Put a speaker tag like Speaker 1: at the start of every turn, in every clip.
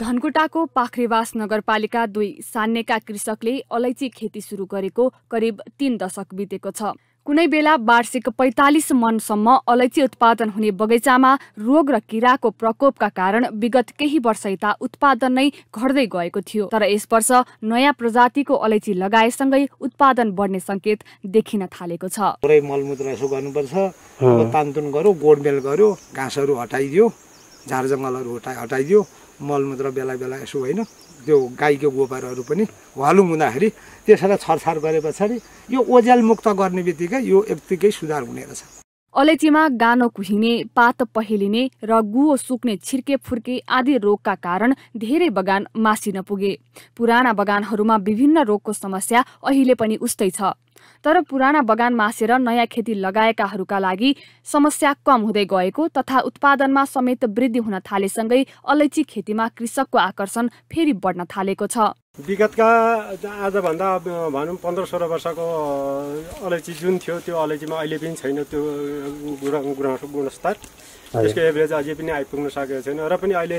Speaker 1: धनकुटाको पाख्रेवास नगरपालिका दुई सान्नेका कृषकले अलैची खेती सुरु गरेको करिब तीन दशक बितेको छ कुनै बेला वार्षिक पैँतालिस मनसम्म अलैची उत्पादन हुने बगैँचामा रोग र किराको प्रकोपका कारण विगत केही वर्ष यता उत्पादन नै घट्दै गएको थियो तर यस वर्ष नयाँ प्रजातिको अलैची लगाएसँगै उत्पादन बढ्ने सङ्केत देखिन थालेको छ
Speaker 2: मलमूत्र यसो गर्नुपर्छ गर्यो गोडमेल गर्यो घाँसहरू हटाइदियो जङ्गलहरू हटा हटाइदियो मलमूत्र बेला बेला यसो होइन त्यो गाईको गोबरहरू पनि हलुङ हुँदाखेरि त्यसलाई छरछार गरे पछाडि यो ओझेल मुक्त गर्ने बित्तिकै यो यत्तिकै सुधार हुने रहेछ
Speaker 1: अलैँचीमा गानो कुहिने पात पहेलिने र गुहो सुक्ने छिर्के फुर्के आदि रोगका कारण धेरै बगान मासिन पुगे पुराना बगानहरूमा विभिन्न रोगको समस्या अहिले पनि उस्तै छ तर पुराना बगान मासेर नयाँ खेती लगाएकाहरूका लागि समस्या कम हुँदै गएको तथा उत्पादनमा समेत वृद्धि हुन थालेसँगै अलैँची खेतीमा कृषकको आकर्षण फेरि बढ्न थालेको छ
Speaker 3: विगतका आजभन्दा भनौँ पन्ध्र सोह्र वर्षको अलैँची जुन थियो त्यो अलैँचीमा अहिले पनि छैन त्यो गुणस्तर त्यसको एभरेज अझै पनि आइपुग्न सकेको छैन र पनि अहिले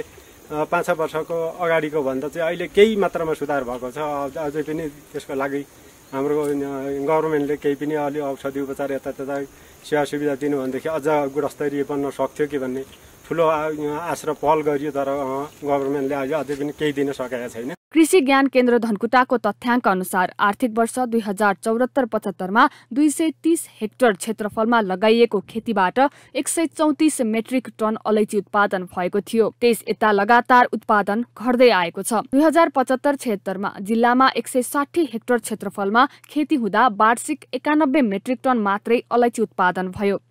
Speaker 3: पाँच छ वर्षको अगाडिको भन्दा चाहिँ अहिले केही मात्रामा सुधार भएको छ अझै पनि त्यसको लागि हाम्रो गभर्मेन्टले केही पनि अलि औषधि उपचार यता त्यता सेवा सुविधा दिनु भनेदेखि अझ गुणस्तरीय बन्न सक्थ्यो कि भन्ने ठुलो आश्र पहल गरियो तर गभर्मेन्टले अझै पनि केही दिन सकेका छैन
Speaker 1: कृषि ज्ञान केन्द्र धनकुटाको तथ्याङ्क अनुसार आर्थिक वर्ष दुई हजार चौरात्तर पचहत्तरमा दुई सय तीस हेक्टर क्षेत्रफलमा लगाइएको खेतीबाट एक सय चौतिस मेट्रिक टन अलैची उत्पादन भएको थियो त्यस यता लगातार उत्पादन घट्दै आएको छ दुई हजार पचहत्तर छत्तरमा जिल्लामा एक सय साठी हेक्टर क्षेत्रफलमा खेती हुँदा वार्षिक एकानब्बे मेट्रिक टन मात्रै अलैची उत्पादन भयो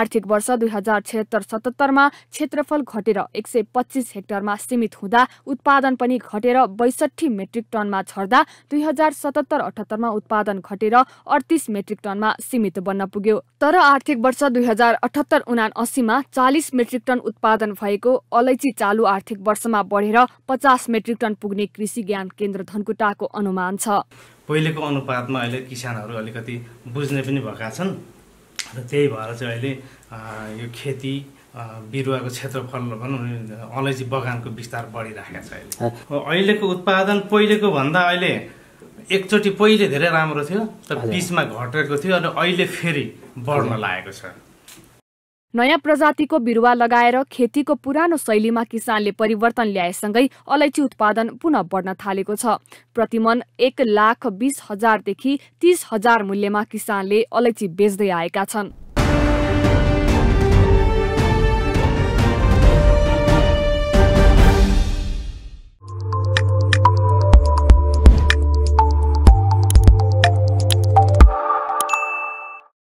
Speaker 1: आर्थिक वर्ष दुई हजार छिहत्तर सतहत्तरमा क्षेत्रफल घटेर एक सय पच्चिस हेक्टरमा सीमित हुँदा उत्पादन पनि घटेर बैसठी मेट्रिक टनमा छर्दा दुई हजार सतहत्तर अठहत्तरमा उत्पादन घटेर अडतिस मेट्रिक टनमा सीमित बन्न पुग्यो तर आर्थिक वर्ष दुई हजार अठहत्तर उना अस्सीमा चालिस मेट्रिक टन उत्पादन भएको अलैची चालु आर्थिक वर्षमा बढेर पचास मेट्रिक टन पुग्ने कृषि ज्ञान केन्द्र धनकुटाको अनुमान छ
Speaker 2: पहिलेको अनुपातमा अहिले किसानहरू अलिकति बुझ्ने पनि भएका छन् त्यही भएर चाहिँ अहिले यो खेती बिरुवाको क्षेत्रफल भनौँ अलैँची बगानको विस्तार बढिराखेको छ अहिले अहिलेको उत्पादन पहिलेको भन्दा अहिले एकचोटि पहिले धेरै राम्रो थियो तर बिचमा घटेको थियो अनि अहिले फेरि बढ्न लागेको छ
Speaker 1: नयाँ प्रजातिको बिरुवा लगाएर खेतीको पुरानो शैलीमा किसानले परिवर्तन ल्याएसँगै अलैँची उत्पादन पुनः बढ्न थालेको छ प्रतिमन एक लाख बिस हजारदेखि तीस हजार मूल्यमा किसानले अलैँची बेच्दै आएका छन्